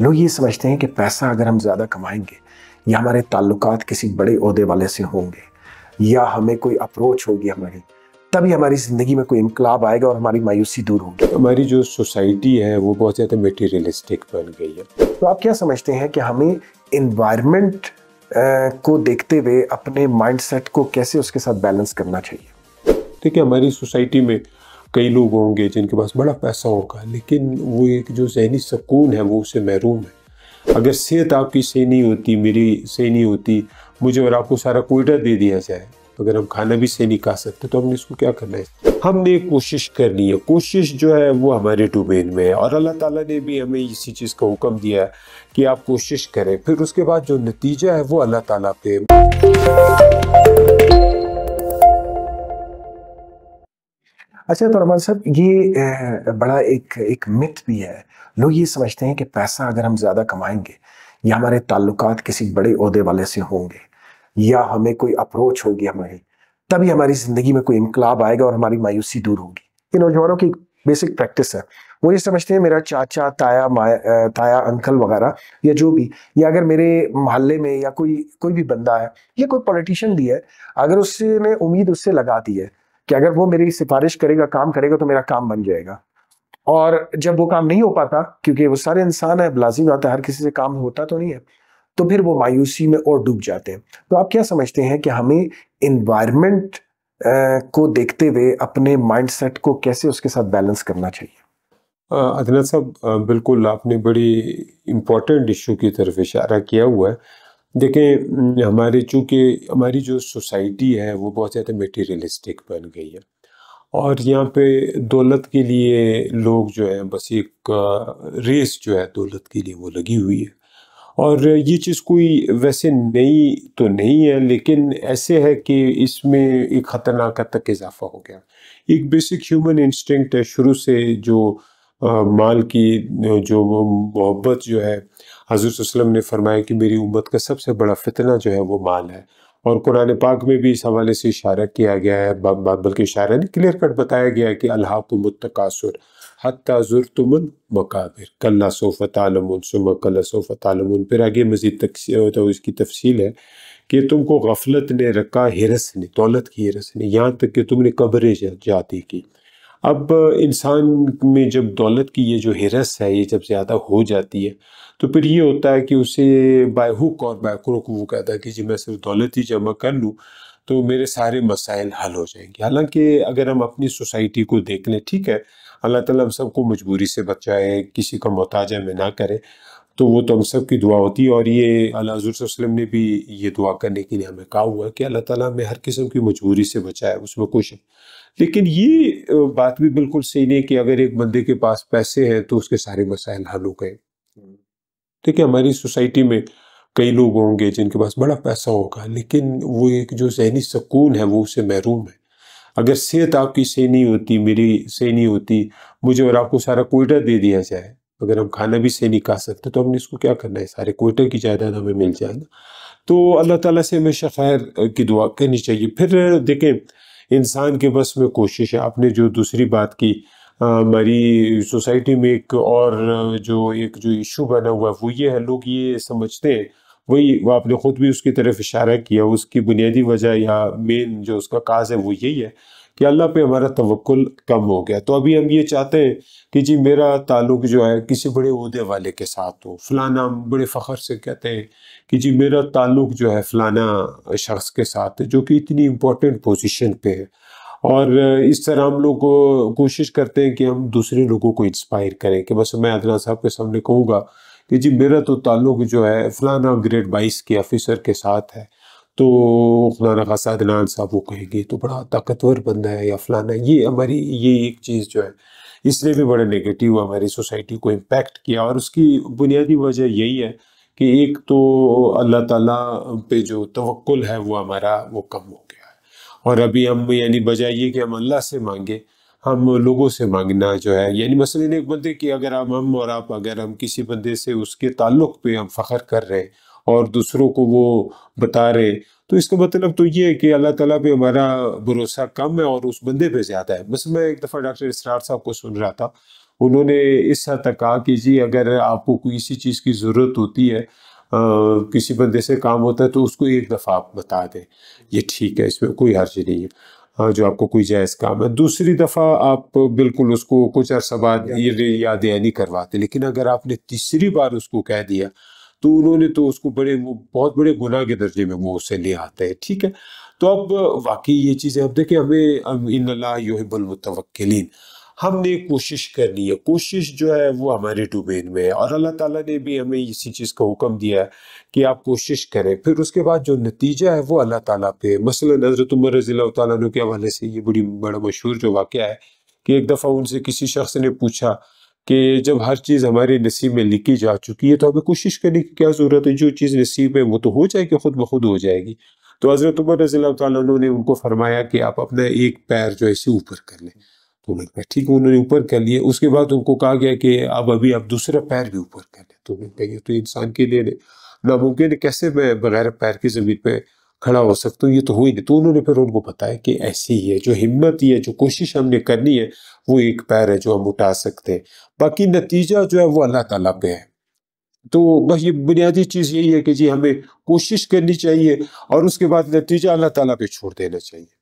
लोग ये समझते हैं कि पैसा अगर हम ज़्यादा कमाएंगे या हमारे ताल्लुक किसी बड़े अहदे वाले से होंगे या हमें कोई अप्रोच होगी हमारी तभी हमारी ज़िंदगी में कोई इनकलाब आएगा और हमारी मायूसी दूर होगी हमारी जो सोसाइटी है वो बहुत ज़्यादा मेटेरियलिस्टिक बन गई है तो आप क्या समझते हैं कि हमें इन्वायरमेंट को देखते हुए अपने माइंड को कैसे उसके साथ बैलेंस करना चाहिए देखिए हमारी सोसाइटी में कई लोग होंगे जिनके पास बड़ा पैसा होगा लेकिन वो एक जो जहनी सुकून है वो उससे महरूम है अगर सेहत आपकी सही नहीं होती मेरी सही नहीं होती मुझे और आपको सारा कोयटा दे दिया जाए अगर हम खाना भी सही नहीं खा सकते तो हमने इसको क्या करना है हमने कोशिश करनी है कोशिश जो है वो हमारे डोमेन में है और अल्लाह ताला ने भी हमें इसी चीज़ का हुक्म दिया है कि आप कोशिश करें फिर उसके बाद जो नतीजा है वो अल्लाह ताला पे अच्छा तो अरमान साहब ये बड़ा एक एक मिथ भी है लोग ये समझते हैं कि पैसा अगर हम ज़्यादा कमाएंगे या हमारे ताल्लुकात किसी बड़े अहदे वाले से होंगे या हमें कोई अप्रोच होगी हमारी तभी हमारी ज़िंदगी में कोई इनकलाब आएगा और हमारी मायूसी दूर होगी ये नौजवानों की बेसिक प्रैक्टिस है वो ये समझते हैं मेरा चाचा ताया माया ताया अंकल वगैरह या जो भी या अगर मेरे मोहल्ले में या कोई कोई भी बंदा है या कोई पॉलिटिशियन भी है अगर उसने उम्मीद उससे लगा दी है कि अगर वो मेरी सिफारिश करेगा काम करेगा तो मेरा काम बन जाएगा और जब वो काम नहीं हो पाता क्योंकि वो सारे इंसान है लाजिम आता है हर किसी से काम होता तो नहीं है तो फिर वो मायूसी में और डूब जाते हैं तो आप क्या समझते हैं कि हमें इन्वायरमेंट को देखते हुए अपने माइंडसेट को कैसे उसके साथ बैलेंस करना चाहिए अदनत साहब बिल्कुल आपने बड़ी इम्पोर्टेंट इशू की तरफ इशारा किया हुआ है देखें हमारे चूँकि हमारी जो सोसाइटी है वो बहुत ज़्यादा मटेरियलिस्टिक बन गई है और यहाँ पे दौलत के लिए लोग जो है बस एक रेस जो है दौलत के लिए वो लगी हुई है और ये चीज़ कोई वैसे नई तो नहीं है लेकिन ऐसे है कि इसमें एक ख़तरनाक हद तक इजाफा हो गया एक बेसिक ह्यूमन इंस्टिंक्ट है शुरू से जो माल की जो मोहब्बत जो है हजरत वसलम ने फरमाया कि मेरी उम्मत का सबसे बड़ा फितना जो है वो माल है और कुरान पाक में भी इस हवाले से इशारा किया गया है बल्कि इशारा नहीं क्लियर कट बताया गया है कि अल्लाह तकासुर हतर तुमन मकाबिर कल्ला सोफ़त तालमुन सुम कल्ला सोफ़त तालमुन फिर आगे मज़ीद तक तो इसकी तफसील है कि तुमको गफलत ने रखा हिरस ने दौलत की हिरस ने यहाँ तक कि तुमने कब्रें जाती की अब इंसान में जब दौलत की ये जो हिरस है ये जब ज़्यादा हो जाती है तो फिर ये होता है कि उसे बाय हुक और बाय क्रुक वो कहता है कि जी मैं सिर्फ दौलत ही जमा कर लूँ तो मेरे सारे मसाइल हल हो जाएंगे हालांकि अगर हम अपनी सोसाइटी को देख लें ठीक है अल्लाह ताला हम सबको मजबूरी से बचाए किसी का मोहताज में ना करें तो वो तो हम सब की दुआ होती है और ये अला हजूर वसलम ने भी ये दुआ करने के लिए हमें कहा हुआ है कि अल्लाह ताला हमें हर किस्म की मजबूरी से बचाए उसमें कुछ है लेकिन ये बात भी बिल्कुल सही नहीं है कि अगर एक बंदे के पास पैसे हैं तो उसके सारे मसाइल हल हो गए देखिए हमारी सोसाइटी में कई लोग होंगे जिनके पास बड़ा पैसा होगा लेकिन वो एक जो जहनी सकून है वो उससे महरूम है अगर सेहत आपकी सही नहीं होती मेरी सही नहीं होती मुझे और आपको सारा कोयटा दे दिया जाए अगर हम खाना भी से नहीं खा सकते तो हमने इसको क्या करना है सारे कोयटे की जायदाद हमें मिल जाएगा तो अल्लाह ताला से हमेशा खैर की दुआ करनी चाहिए फिर देखें इंसान के बस में कोशिश है आपने जो दूसरी बात की हमारी सोसाइटी में एक और जो एक जो इशू बना हुआ है वो ये है लोग ये समझते हैं वही वो आपने ख़ुद भी उसकी तरफ इशारा किया उसकी बुनियादी वजह या मेन जो उसका काज है वो यही है कि अल्लाह पे हमारा तवक्ल कम हो गया तो अभी हम ये चाहते हैं कि जी मेरा ताल्लुक जो है किसी बड़े अहदे वाले के साथ हो फलाना हम बड़े फ़ख्र से कहते हैं कि जी मेरा ताल्लुक जो है फलाना शख्स के साथ है जो कि इतनी इम्पोर्टेंट पोजिशन पर है और इस तरह हम लोग कोशिश करते हैं कि हम दूसरे लोगों को इंस्पायर करें कि बस मैं अदना साहब के सामने कहूँगा कि जी मेरा तो ताल्लुक जो है फ़लाना ग्रेड बाईस के ऑफिसर के साथ है तो फलाना का सादनान साहब वो कहेंगे तो बड़ा ताकतवर बंदा है या फलाना ये हमारी ये एक चीज़ जो है इसने भी बड़ा नेगेटिव हमारी सोसाइटी को इम्पेक्ट किया और उसकी बुनियादी वजह यही है कि एक तो अल्लाह ताला पे जो तवक्ल है वो हमारा वो कम हो गया है और अभी हम यानी बजाय ये कि हम अल्लाह से मांगे हम लोगों से मांगना जो है यानी मसलन एक बंदे कि अगर हम हम और आप अगर हम किसी बंदे से उसके ताल्लुक़ पे हम फ़ख्र कर रहे हैं और दूसरों को वो बता रहे तो इसका मतलब तो ये है कि अल्लाह ताला पे हमारा भरोसा कम है और उस बंदे पे ज़्यादा है बस मैं एक दफ़ा डॉक्टर इसरार साहब को सुन रहा था उन्होंने इस हद तक कहा कि जी अगर आपको किसी चीज़ की ज़रूरत होती है आ, किसी बंदे से काम होता है तो उसको एक दफ़ा आप बता दें ये ठीक है इसमें कोई हर्ज नहीं है हाँ जो आपको कोई जायज़ काम है दूसरी दफ़ा आप बिल्कुल उसको कुछ अरसा बाद याद याद नहीं करवाते लेकिन अगर आपने तीसरी बार उसको कह दिया तो उन्होंने तो उसको बड़े वो बहुत बड़े गुनाह के दर्जे में वो उसे ले आते हैं ठीक है तो अब वाकई ये चीज़ें अब देखें हमें इन अल्लाहबलमतवक्लिन हमने कोशिश करनी है कोशिश जो है वो हमारे डोमेन में है और अल्लाह ताला ने भी हमें इसी चीज़ का हुक्म दिया है कि आप कोशिश करें फिर उसके बाद जो नतीजा है वो अल्लाह ताला पे मसलन हज़रत उमर रज़ी तुके हवाले से ये बड़ी बड़ा मशहूर जो वाक़ है कि एक दफ़ा उनसे किसी शख्स ने पूछा कि जब हर चीज़ हमारे नसीब में लिखी जा चुकी है तो हमें कोशिश करने की क्या ज़रूरत है जो चीज़ नसीब में वो तो हो जाएगी खुद ब खुद हो जाएगी तो हज़रत उमर तुम ने उनको फरमाया कि आप अपना एक पैर जो है इसे ऊपर कर लें तो उन्होंने कहा ठीक है उन्होंने ऊपर कर लिए उसके बाद उनको कहा गया कि अब अभी आप दूसरा पैर भी ऊपर कर लें तो उन्होंने कहिए तो इंसान के लिए नामुमकिन कैसे मैं बगैर पैर की ज़मीन पर खड़ा हो सकता तो हूँ ये तो हो ही नहीं तो उन्होंने फिर उनको बताया कि ऐसी ही है जो हिम्मत ही है जो कोशिश हमने करनी है वो एक पैर है जो हम उठा सकते हैं बाकी नतीजा जो है वो अल्लाह ताला पे है तो बस ये बुनियादी चीज़ यही है कि जी हमें कोशिश करनी चाहिए और उसके बाद नतीजा अल्लाह ताला पे छोड़ देना चाहिए